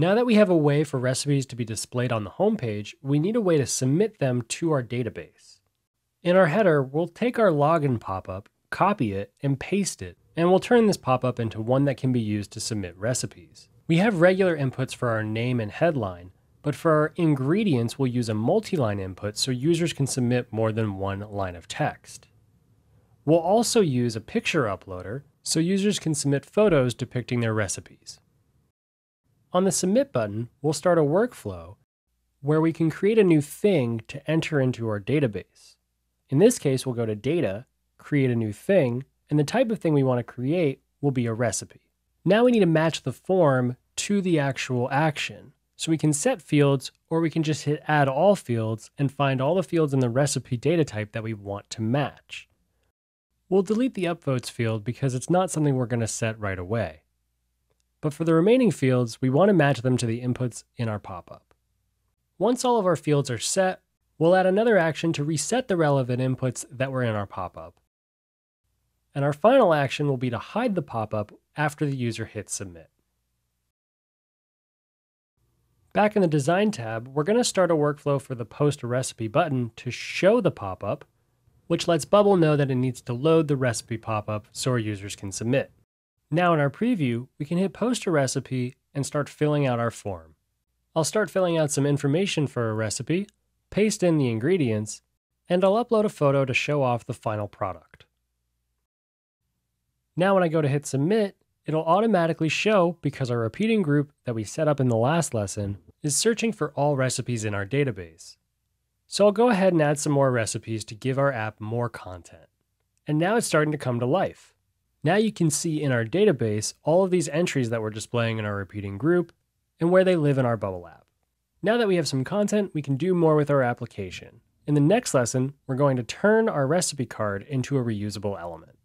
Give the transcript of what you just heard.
Now that we have a way for recipes to be displayed on the homepage, we need a way to submit them to our database. In our header, we'll take our login pop-up, copy it, and paste it, and we'll turn this pop-up into one that can be used to submit recipes. We have regular inputs for our name and headline, but for our ingredients, we'll use a multi-line input so users can submit more than one line of text. We'll also use a picture uploader so users can submit photos depicting their recipes. On the Submit button, we'll start a workflow where we can create a new thing to enter into our database. In this case, we'll go to Data, Create a New Thing, and the type of thing we want to create will be a recipe. Now we need to match the form to the actual action. So we can set fields, or we can just hit Add All Fields and find all the fields in the recipe data type that we want to match. We'll delete the Upvotes field because it's not something we're going to set right away. But for the remaining fields, we want to match them to the inputs in our pop-up. Once all of our fields are set, we'll add another action to reset the relevant inputs that were in our pop-up. And our final action will be to hide the pop-up after the user hits submit. Back in the Design tab, we're going to start a workflow for the Post a Recipe button to show the pop-up, which lets Bubble know that it needs to load the recipe pop-up so our users can submit. Now in our preview, we can hit post a recipe and start filling out our form. I'll start filling out some information for a recipe, paste in the ingredients, and I'll upload a photo to show off the final product. Now when I go to hit submit, it'll automatically show because our repeating group that we set up in the last lesson is searching for all recipes in our database. So I'll go ahead and add some more recipes to give our app more content. And now it's starting to come to life. Now you can see in our database all of these entries that we're displaying in our repeating group and where they live in our Bubble app. Now that we have some content, we can do more with our application. In the next lesson, we're going to turn our recipe card into a reusable element.